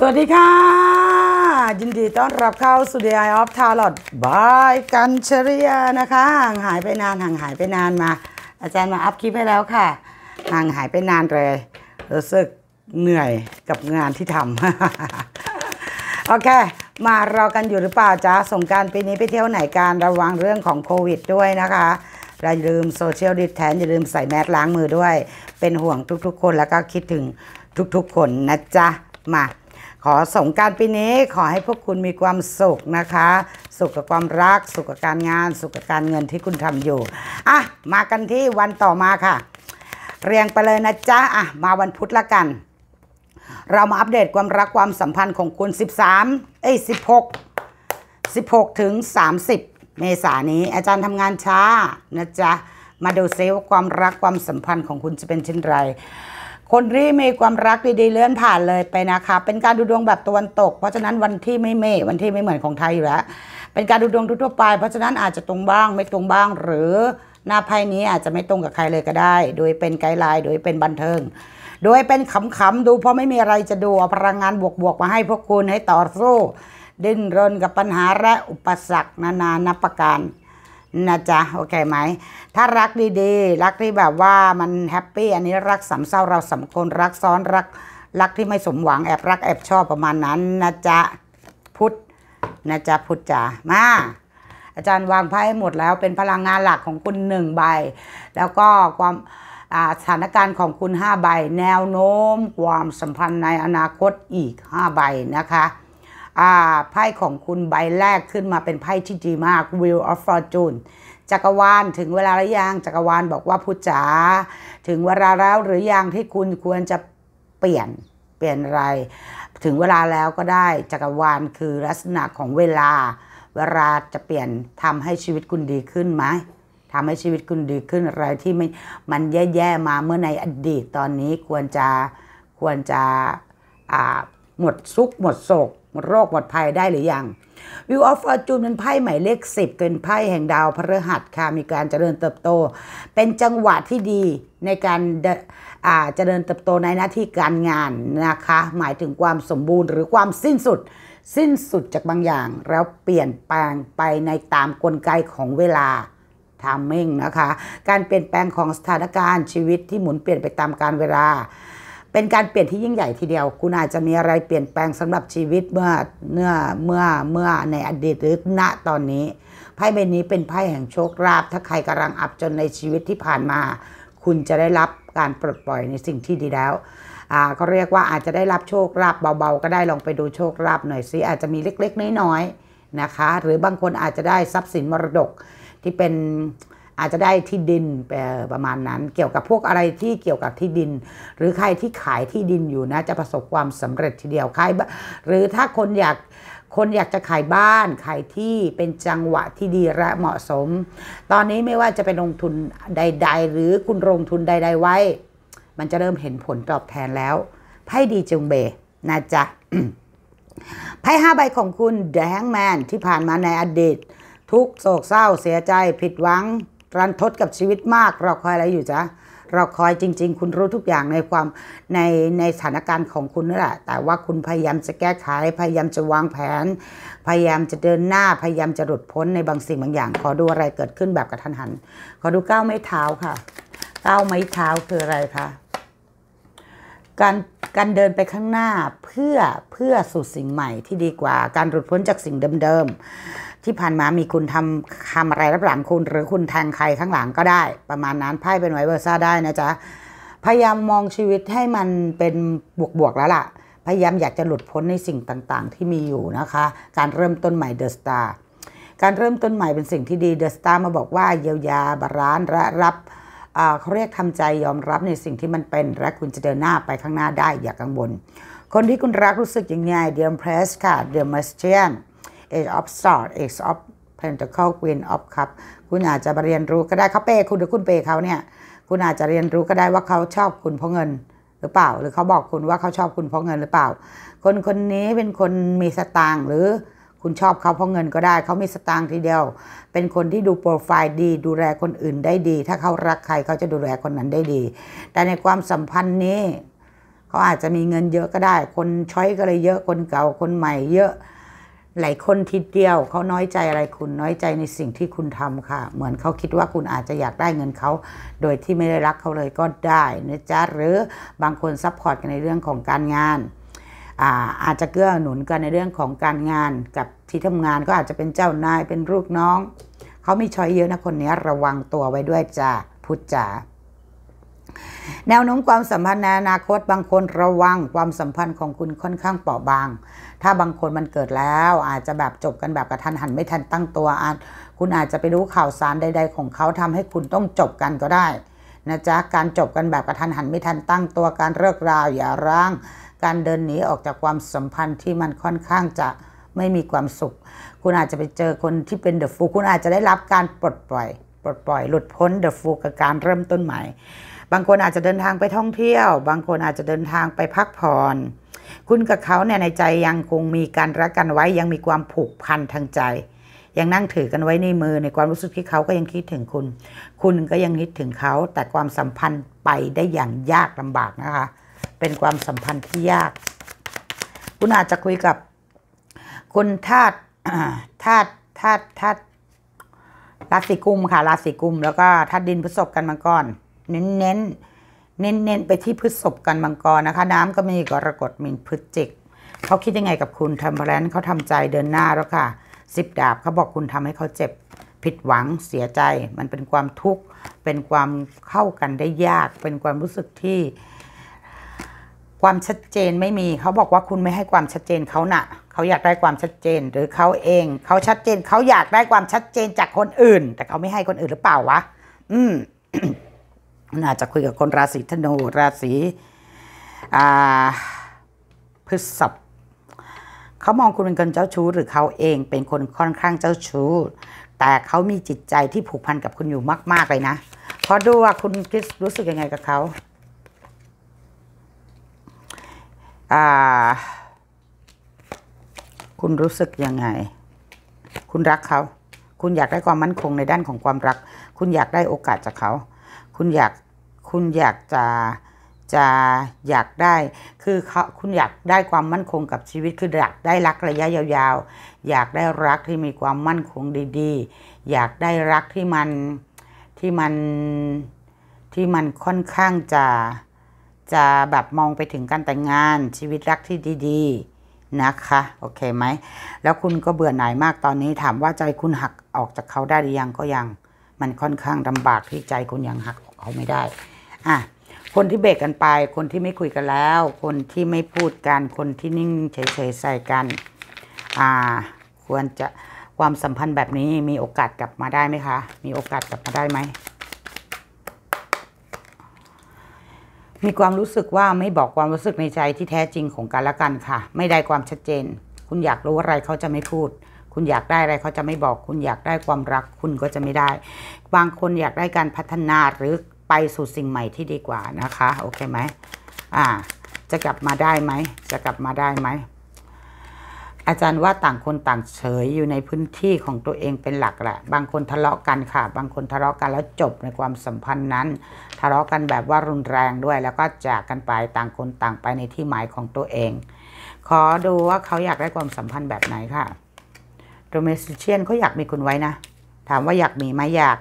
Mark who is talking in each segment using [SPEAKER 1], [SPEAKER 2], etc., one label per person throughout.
[SPEAKER 1] สวัสดีค่ะ ยินดีต้อนรับเข้าสูดย h e ออฟทา t a r บายกันเชรียนะคะห่างหายไปนานห่างหายไปนานมา อาจารย์มาอัพคลิปให้แล้วค่ะห่างหายไปนานเลยรู้สึกเหนื่อยกับงานที่ทำโอเค มารอกันอยู่หรือเปล่าจ๊ะสงการปีนี้ไปเที่ยวไหนการระวังเรื่องของโควิดด้วยนะคะอย่าลืมโซเชียลดิสแทนอย่าลืมใส่แมสล้างมือด้วย เป็นห่วงทุกๆ คน แล้วก็คิดถึงทุกๆคนนะจ๊ะมาขอสงการปีนี้ขอให้พวกคุณมีความสุขนะคะสุขกับความรักสุขกับการงานสุขกับการเงินที่คุณทำอยู่อ่ะมากันที่วันต่อมาค่ะ เรียงไปเลยนะจ๊ะอ่ะมาวันพุธละกัน เรามาอัปเดตความรักความสัมพันธ์ของคุณ 13เอ้ย16 16ถึง30เมษานี้ อาจารย์ทำงานช้านะจ๊ะมาดูเซลความรักความสัมพันธ์ของคุณจะเป็นเช่นไรคนรีมีความรักดีๆ เลื่อนผ่านเลยไปนะคะ เป็นการดูดวงแบบตะวันตก เพราะฉะนั้นวันที่ไม่เมวันที่ไม่เหมือนของไทยอยู่แล้วเป็นการดูดวงทั่วไป เพราะฉะนั้นอาจจะตรงบ้างไม่ตรงบ้าง หรือหน้าไพ่นี้อาจจะไม่ตรงกับใครเลยก็ได้ โดยเป็นไกด์ไลน์โดยเป็นบันเทิง โดยเป็นขำๆดูเพราะไม่มีอะไรจะดูเอาพลังงานบวกๆมาให้พวกคุณให้ต่อสู้ ดิ้นรน กับปัญหาและอุปสรรค นานา นับประการนะจ๊ะ โอเคไหม ถ้ารักดีๆ รักที่แบบว่ามันแฮปปี้อันนี้รักสามเศร้าเราสามคนรักซ้อนรักรักที่ไม่สมหวัง แอบรักแอบชอบประมาณนั้นนะจ๊ะ พุทธนะจ๊ะ พุทธจ๋ามา อาจารย์วางไพ่หมดแล้วเป็นพลังงานหลักของคุณหนึ่งใบ แล้วก็ความสถานการณ์ของคุณ 5 ใบ แนวโน้ม ความสัมพันธ์ในอนาคตอีก 5 ใบนะคะไพ่ของคุณใบแรกขึ้นมาเป็นไพ่ที่ดีมาก Wheel of Fortune จักรวาลถึงเวลาหรือยัง จักรวาลบอกว่าพุทธาถึงเวลาแล้วหรือยังที่คุณควรจะเปลี่ยนเปลี่ยนอะไร ถึงเวลาแล้วก็ได้ จักรวาลคือลักษณะของเวลา เวลาจะเปลี่ยนทำให้ชีวิตคุณดีขึ้นไหมทำให้ชีวิตคุณดีขึ้นอะไรที่ไม่มันแย่ๆมาเมื่อในอดีตตอนนี้ควรจะควรจะหมดซุกหมดโศกโรคปลอดภัยได้หรือยังวิวออฟฟอร์จูนเป็นไพ่หมายเลข10เป็นไพ่แห่งดาวพฤหัส ค่ะมีการเจริญเติบโต เป็นจังหวะที่ดีในการเจริญเติบโตในหน้าที่การงานนะคะ หมายถึงความสมบูรณ์หรือความสิ้นสุด สิ้นสุดจากบางอย่าง แล้วเปลี่ยนแปลงไปในตามกลไกของเวลาทามมิ่งนะคะการเปลี่ยนแปลงของสถานการณ์ ชีวิตที่หมุนเปลี่ยนไปตามการเวลาเป็นการเปลี่ยนที่ยิ่งใหญ่ทีเดียว คุณอาจจะมีอะไรเปลี่ยนแปลงสำหรับชีวิตเมื่อเมื่อเมื่อ เมื่อในอดีตหรือณตอนนี้ ไพ่ใบนี้เป็นไพ่แห่งโชคลาภถ้าใครกำลังอับจนในชีวิตที่ผ่านมา คุณจะได้รับการปลดปล่อยในสิ่งที่ดีแล้วอ่าเขาเรียกว่าอาจจะได้รับโชคลาภเบาๆก็ได้ลองไปดูโชคลาภหน่อยซิอาจจะมีเล็กๆ น้อยๆนะคะ หรือบางคนอาจจะได้ทรัพย์สินมรดกที่เป็นอาจจะได้ที่ดินประมาณนั้น เกี่ยวกับพวกอะไรที่เกี่ยวกับที่ดิน หรือใครที่ขายที่ดินอยู่นะ จะประสบความสำเร็จทีเดียวขายหรือถ้าคนอยากคนอยากจะขายบ้านขายที่เป็นจังหวะที่ดีและเหมาะสม ตอนนี้ไม่ว่าจะเป็นลงทุนใด ๆ หรือคุณลงทุนใด ๆ ไว้ มันจะเริ่มเห็นผลตอบแทนแล้วไพ่ดีจงเบนะจ๊ะไพ่ห้าใบของคุณเดอะแฮงแมนที่ผ่านมาในอดีตทุกโศกเศร้าเสียใจผิดหวังรันทดกับชีวิตมากเราคอยอะไรอยู่จ๊ะเราคอยจริง ๆ คุณรู้ทุกอย่างในความใน ในสถานการณ์ของคุณนั่นแหละแต่ว่าคุณพยายามจะแก้ไขพยายามจะวางแผน พยายามจะเดินหน้าพยายามจะหลุดพ้นในบางสิ่งบางอย่าง ขอดูอะไรเกิดขึ้นแบบกระทันหัน ขอดูก้าวไม้เท้าค่ะก้าวไม้เท้าคืออะไรคะการการเดินไปข้างหน้าเพื่อเพื่อสู่สิ่งใหม่ ที่ดีกว่าการหลุดพ้นจากสิ่งเดิมๆที่ผ่านมามีคุณทำทำอะไรรับหลังคุณ หรือคุณแทงใครข้างหลังก็ได้ ประมาณนั้นไพ่เป็นไวเวอร์ซ่าได้นะจ๊ะพยายามมองชีวิตให้มันเป็นบวก ๆ แล้วล่ะพยายามอยากจะหลุดพ้น ในสิ่งต่างๆ ที่มีอยู่นะคะ การเริ่มต้นใหม่เดอะสตาร์การเริ่มต้นใหม่เป็นสิ่งที่ดีเดอะสตาร์มาบอกว่าเยียวยาบาลานซ์และรับเขาเรียกทำใจยอมรับในสิ่งที่มันเป็น และคุณจะเดินหน้าไปข้างหน้าได้อย่ากังวลคนที่คุณรักรู้สึกยังไงเดียมเพรสค่ะเดียมเมสเชียนอชอ of Swords อ g e of p e n t a c l ลควีน n of Cup คุณอาจจะเรียนรู้ก็ได้เขาเปคุณหรือคุณเปเขาเนี่ย คุณอาจจะเรียนรู้ก็ได้ว่าเขาชอบคุณเพราะเงินหรือเปล่า หรือเขาบอกคุณว่าเขาชอบคุณเพราะเงินหรือเปล่า คนคนนี้เป็นคนมีสตางค์หรือคุณชอบเขาเพราะเงินก็ได้เขามีสตางค์ทีเดียว เป็นคนที่ดูโปรไฟล์ดี ดูแลคนอื่นได้ดี ถ้าเขารักใครเขาจะดูแลคนนั้นได้ดี แต่ในความสัมพันธ์นี้เขาอาจจะมีเงินเยอะก็ได้ คนช้อยก็เลยเยอะคนเก่าคนใหม่เยอะหลายคนทีเดียวเขาน้อยใจอะไรคุณน้อยใจในสิ่งที่คุณทำค่ะ เหมือนเขาคิดว่าคุณอาจจะอยากได้เงินเขาโดยที่ไม่ได้รักเขาเลยก็ได้นะจ๊ะหรือบางคนซัพพอร์ตกันในเรื่องของการงานอาอาจจะเกื้อหนุนกันในเรื่องของการงาน กับที่ทำงานก็อาจจะเป็นเจ้านายเป็นลูกน้องเขามีช้อยเยอะนะคนนี้ระวังตัวไว้ด้วยจ้าพุทธจ๋าแนวโน้มความสัมพันธ์ในอนาคต บางคนระวังความสัมพันธ์ของคุณค่อนข้างเปราะบางถ้าบางคนมันเกิดแล้วอาจจะแบบจบกันแบบกระทันหันไม่ทันตั้งตัวอาจคุณอาจจะไปรู้ข่าวสารใดๆ ของเขาทำให้คุณต้องจบกันก็ได้นะจ๊ะการจบกันแบบกระทันหันไม่ทันตั้งตัวการเลิกราว อย่าร้างการเดินหนีออกจากความสัมพันธ์ที่มันค่อนข้างจะไม่มีความสุข คุณอาจจะไปเจอคนที่เป็นเดอะฟูคุณอาจจะได้รับการปลดปล่อย ปลดปล่อย หลุดพ้นเดอะฟูกับการเริ่มต้นใหม่ บางคนอาจจะเดินทางไปท่องเที่ยว บางคนอาจจะเดินทางไปพักผ่อนคุณกับเขาเนี่ยในใจยังคงมีการรักกันไว้ยังมีความผูกพันทางใจ ยังนั่งถือกันไว้ในมือในความรู้สึกที่เขาก็ยังคิดถึงคุณ คุณก็ยังคิดถึงเขาแต่ความสัมพันธ์ไปได้อย่างยากลำบากนะคะเป็นความสัมพันธ์ที่ยาก คุณอาจจะคุยกับคุณธาตุธาตุธาตุธาตุราศีกุมค่ะราศีกุม แล้วก็ธาตุดินผสมกันมาก่อนเน้นๆเน้นๆไปที่พฤษภกันมังกรนะคะ น้ำก็มีกรกฎมีนพฤศจิกเขาคิดยังไงกับคุณทำแรนเขาทำใจเดินหน้าแล้วค่ะสิบดาบเขาบอกคุณทำให้เขาเจ็บผิดหวังเสียใจ มันเป็นความทุกข์ เป็นความเข้ากันได้ยาก เป็นความรู้สึกที่ ความชัดเจนไม่มีเขาบอกว่าคุณไม่ให้ความชัดเจนเขาหนะเขาอยากได้ ความชัดเจน หรือเขาเองเขาชัดเจนเขาอยากได้ความชัดเจนจากคนอื่น แต่เขาไม่ให้คนอื่นหรือเปล่าวะอืมน่าจะคุยกับคนราศีธนูราศีพฤษภเขามองคุณเป็นคนเจ้าชู้หรือเขาเองเป็นคนค่อนข้างเจ้าชู้แต่เขามีจิตใจที่ผูกพันกับคุณอยู่มากๆเลยนะเพราะดูว่าคุณคิดรู้สึกยังไงกับเขาคุณรู้สึกยังไง คุณรักเขาคุณอยากได้ความมั่นคงในด้านของความรัก คุณอยากได้โอกาสจากเขาคุณอยากคุณอยากจะจะอยากได้คือเขาคุณอยากได้ความมั่นคงกับชีวิตคืออยากได้รักระยะยาว ๆ อยากได้รักที่มีความมั่นคงดีๆ อยากได้รักที่มันที่มันที่มันค่อนข้างจะจะแบบมองไปถึงการแต่งงานชีวิตรักที่ดีๆนะคะ โอเคไหมแล้วคุณก็เบื่อหน่ายมากตอนนี้ถามว่าใจคุณหักออกจากเขาได้หรือยังก็ยังมันค่อนข้างลาบากที่ใจคุณยังหักกเขาไม่ได้ อ่ะ คนที่เบรกกันไป คนที่ไม่คุยกันแล้ว คนที่ไม่พูดกัน คนที่นิ่งเฉยๆใส่กัน อ่า ควรจะความสัมพันธ์แบบนี้มีโอกาสกลับมาได้ไหมคะ มีโอกาสกลับมาได้ไหม มีความรู้สึกว่าไม่บอกความรู้สึกในใจที่แท้จริงของกันและกันค่ะ ไม่ได้ความชัดเจน คุณอยากรู้อะไรเขาจะไม่พูดคุณอยากได้อะไรเขาจะไม่บอก คุณอยากได้ความรักคุณก็จะไม่ได้ บางคนอยากได้การพัฒนาหรือไปสู่สิ่งใหม่ที่ดีกว่านะคะโอเคไหมอ่า จะกลับมาได้ไหม จะกลับมาได้ไหม อาจารย์ว่าต่างคนต่างเฉยอยู่ในพื้นที่ของตัวเองเป็นหลักแหละ บางคนทะเลาะกันค่ะ บางคนทะเลาะกันแล้วจบในความสัมพันธ์นั้น ทะเลาะกันแบบว่ารุนแรงด้วยแล้วก็จากกันไปต่างคนต่างไปในที่หมายของตัวเอง ขอดูว่าเขาอยากได้ความสัมพันธ์แบบไหนค่ะโดเมสติเชียนเขาอยากมีคุณไว้นะถามว่าอยากมีไหมอยาก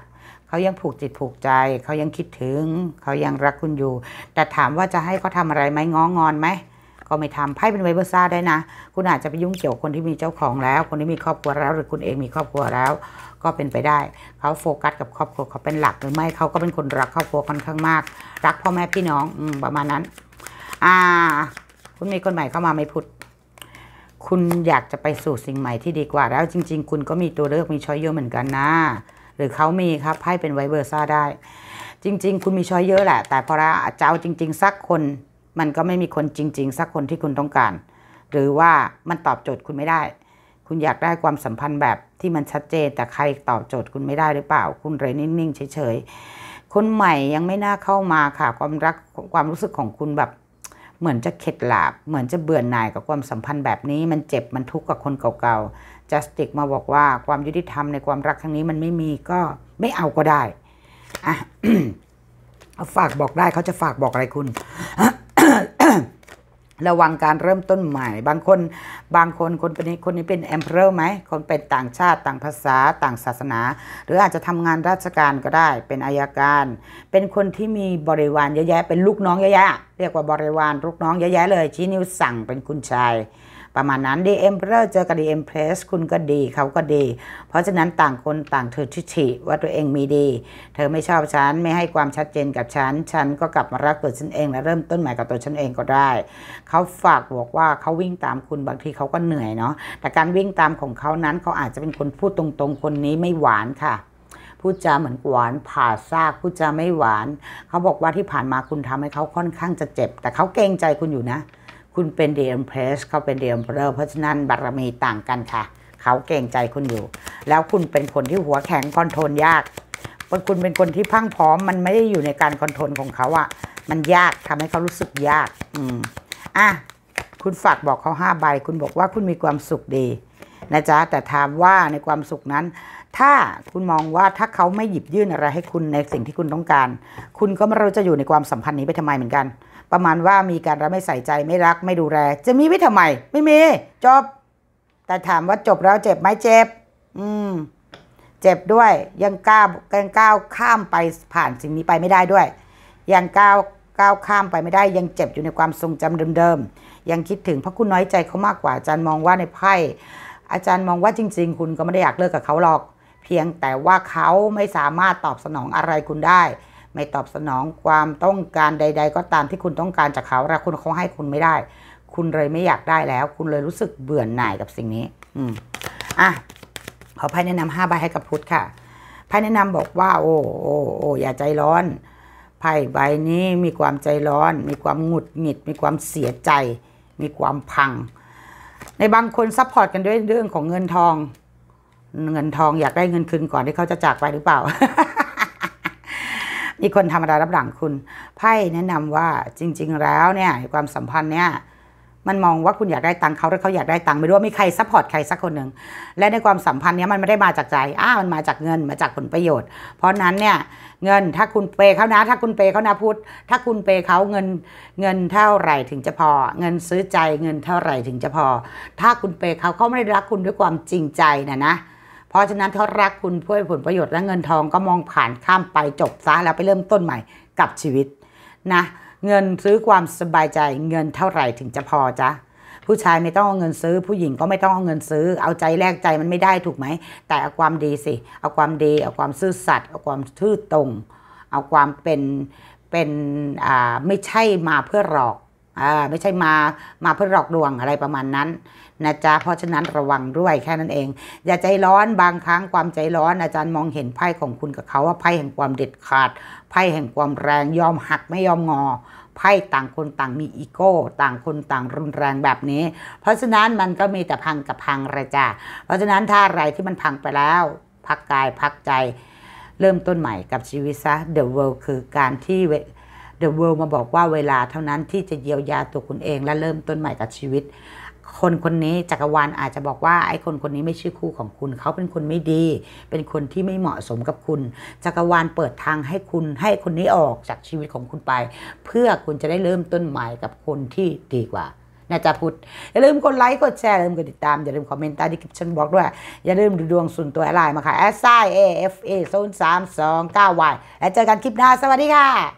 [SPEAKER 1] เขายังผูกจิตผูกใจเขายังคิดถึงเขายังรักคุณอยู่ แต่ถามว่าจะให้เขาทาอะไรไหมง้องอนไหมก็ไม่ทำไพ่เป็นไวเบอร์ซ่าได้นะ คุณอาจจะไปยุ่งเกี่ยวคนที่มีเจ้าของแล้ว คนที่มีครอบครัวแล้วหรือคุณเองมีครอบครัวแล้ว ก็เป็นไปได้เขาโฟกัสกับครอบครัวเขาเป็นหลักหรือไม่เขาก็เป็นคนรักครอบครัวค่อนข้างมากรักพ่อแม่พี่น้องอประมาณนั้นอ่าคุณมีคนใหม่เข้ามาไม่พูดคุณอยากจะไปสู่สิ่งใหม่ที่ดีกว่าแล้วจริง ๆ คุณก็มีตัวเลือกมีช้อยเยอะเหมือนกันนะหรือเขามีครับไพ่เป็นไวเบอร์ซ่าได้ จริง ๆ คุณมีช้อยเยอะแหละ แต่พอละเจ้เาจริง ๆ สักคนมันก็ไม่มีคนจริง ๆ สักคนที่คุณต้องการ หรือว่ามันตอบโจทย์คุณไม่ได้ คุณอยากได้ความสัมพันธ์แบบที่มันชัดเจนแต่ใครตอบโจทย์คุณไม่ได้หรือเปล่า คุณเลยนิ่งๆเฉยๆคนใหม่ยังไม่น่าเข้ามาค่ะความรักความรู้สึกของคุณแบบเหมือนจะเข็ดหลาบเหมือนจะเบื่อหน่ายกับความสัมพันธ์แบบนี้ มันเจ็บมันทุกข์กับคนเก่าๆจัสติกมาบอกว่าความยุติธรรมในความรักครั้งนี้มันไม่มีก็ไม่เอาก็ได้ อ่ะฝากบอกได้เขาจะฝากบอกอะไรคุณระวังการเริ่มต้นใหม่ บางคนบางคนคนนี้คนนี้เป็นแอมเพลไหม คนเป็นต่างชาติต่างภาษาต่างศาสนา หรืออาจจะทำงานราชการก็ได้เป็นอายการ เป็นคนที่มีบริวารเยอะแยะ เป็นลูกน้องเยอะแยะ เรียกว่าบริวารลูกน้องเยอะแยะเลยชี้นิ้วสั่งเป็นคุณชายประมาณนั้น The Emperor เจอกับ The Empress คุณก็ดีเขาก็ดี เพราะฉะนั้นต่างคนต่างเธอทิฐิว่าตัวเองมีดี เธอไม่ชอบฉันไม่ให้ความชัดเจนกับฉัน ฉันก็กลับมารักตัวฉันเอง และเริ่มต้นใหม่กับตัวฉันเองก็ได้เขาฝากบอกว่าเขาวิ่งตามคุณบางทีเขาก็เหนื่อยเนาะแต่การวิ่งตามของเขานั้นเขาอาจจะเป็นคนพูดตรงๆ คนนี้ไม่หวานค่ะ พูดจาเหมือนหวานผ่าซากพูดจาไม่หวานเขาบอกว่าที่ผ่านมาคุณทำให้เขาค่อนข้างจะเจ็บ แต่เขาเกรงใจคุณอยู่นะคุณเป็นเดียมเพรสเขาเป็นเดียมเพลเพราะฉะนั้นบารมีต่างกันค่ะ เขาเก่งใจคุณอยู่ แล้วคุณเป็นคนที่หัวแข็งคอนโทรลยากเป็นคุณเป็นคนที่พังพร้อม มันไม่ได้อยู่ในการคอนโทรลของเขาอะมันยากทำให้เขารู้สึกยากอืมอ่ะคุณฝากบอกเขาห้าใบคุณบอกว่าคุณมีความสุขดีนะจ๊ะแต่ถามว่าในความสุขนั้น ถ้าคุณมองว่าถ้าเขาไม่หยิบยื่นอะไรให้คุณในสิ่งที่คุณต้องการ คุณก็ไม่รู้จะอยู่ในความสัมพันธ์นี้ไปทำไมเหมือนกันประมาณว่ามีการรับไม่ใส่ใจไม่รักไม่ดูแลจะมีไว้ทำไมไม่มี จบ แต่ถามว่าจบแล้วเจ็บไหมเจ็บอืมเจ็บด้วย ยังก้าวยังก้าวข้ามไปผ่านสิ่งนี้ไปไม่ได้ด้วย ยังก้าวก้าวข้ามไปไม่ได้ ยังเจ็บอยู่ในความทรงจำเดิมๆยังคิดถึงเพราะคุณน้อยใจเขามากกว่าอาจารย์มองว่าในไพ่ อาจารย์มองว่าจริง ๆ คุณก็ไม่ได้อยากเลิกกับเขาหรอก เพียงแต่ว่าเขาไม่สามารถตอบสนองอะไรคุณได้ไม่ตอบสนองความต้องการใดๆ ก็ตามที่คุณต้องการจากเขา แล้วคุณเขาให้คุณไม่ได้ คุณเลยไม่อยากได้แล้ว คุณเลยรู้สึกเบื่อหน่ายกับสิ่งนี้ อืมอ่ะขอไพ่แนะนำห้าใบให้กับพุทธค่ะไพ่แนะนำบอกว่าโอ้โอ้โอ้อย่าใจร้อนไพ่ใบนี้มีความใจร้อน มีความหงุดหงิด มีความเสียใจ มีความพัง ในบางคนซัพพอร์ตกันด้วยเรื่องของเงินทอง เงินทองอยากได้เงินคืนก่อนที่เขาจะจากไปหรือเปล่านี่คนธรรมดารับหลังคุณไพ่แนะนำว่าจริง ๆ แล้วเนี่ยความสัมพันธ์เนี่ยมันมองว่าคุณอยากได้ตังค์เขาหรือเขาอยากได้ตังค์ไม่รู้ว่ามีใครซัพพอร์ตใครสักคนหนึ่งและในความสัมพันธ์นี้มันไม่ได้มาจากใจอ้ามันมาจากเงินมาจากผลประโยชน์ เพราะนั้นเนี่ยเงินถ้าคุณเปเขานะ ถ้าคุณเปเขานะพุทธถ้าคุณเปเขาเงินเงินเท่าไหร่ถึงจะพอ เงินซื้อใจเงินเท่าไหร่ถึงจะพอ ถ้าคุณเปเขาเขาไม่ได้รักคุณด้วยความจริงใจนะนะเพราะฉะนั้นท้ารักคุณเพื่อผลประโยชน์และเงินทองก็มองผ่านข้ามไปจบซะแล้วไปเริ่มต้นใหม่กับชีวิตนะเงินซื้อความสบายใจเงินเท่าไหร่ถึงจะพอจ้ะผู้ชายไม่ต้องเอาเงินซื้อ ผู้หญิงก็ไม่ต้องเอาเงินซื้อ เอาใจแลกใจมันไม่ได้ถูกไหมแต่เอาความดีสิ เอาความดีเอาความซื่อสัตย์เอาความทื่อตรงเอาความเป็นเป็นอ่าไม่ใช่มาเพื่อหลอกอ่าไม่ใช่มามาเพื่อหลอกลวงอะไรประมาณนั้นนะจ๊ะเพราะฉะนั้นระวังด้วยแค่นั้นเอง อย่าใจร้อนบางครั้งความใจร้อน อาจารย์มองเห็นไพ่ของคุณกับเขาว่าไพ่แห่งความเด็ดขาดไพ่แห่งความแรง ยอมหักไม่ยอมงอไพ่ต่างคนต่างมีอีโก้ ต่างคนต่างรุนแรงแบบนี้ เพราะฉะนั้นมันก็มีแต่พังกับพังระจ้ะเพราะฉะนั้นถ้าอะไรที่มันพังไปแล้วพักกายพักใจเริ่มต้นใหม่กับชีวิตซะ The World คือการที่ The World มาบอกว่าเวลาเท่านั้นที่จะเยียวยาตัวคุณเองและเริ่มต้นใหม่กับชีวิต คนคนนี้จักรวาลอาจจะบอกว่าไอ้คนคนนี้ไม่ใช่คู่ของคุณ เขาเป็นคนไม่ดี เป็นคนที่ไม่เหมาะสมกับคุณ จักรวาลเปิดทางให้คุณให้คนนี้ออกจากชีวิตของคุณไป เพื่อคุณจะได้เริ่มต้นใหม่กับคนที่ดีกว่านะจ๊ะพุทธอย่าลืมกดไลค์กดแชร์อย่าลืมกดติดตามอย่าลืมคอมเมนต์ใต้ดิคลิปชันบอกด้วย อย่าลืมดูดวงส่วนตัวอะไรมาค่ะ s i a f a ้าวายแล้วเจอกันคลิปหน้าสวัสดีค่ะ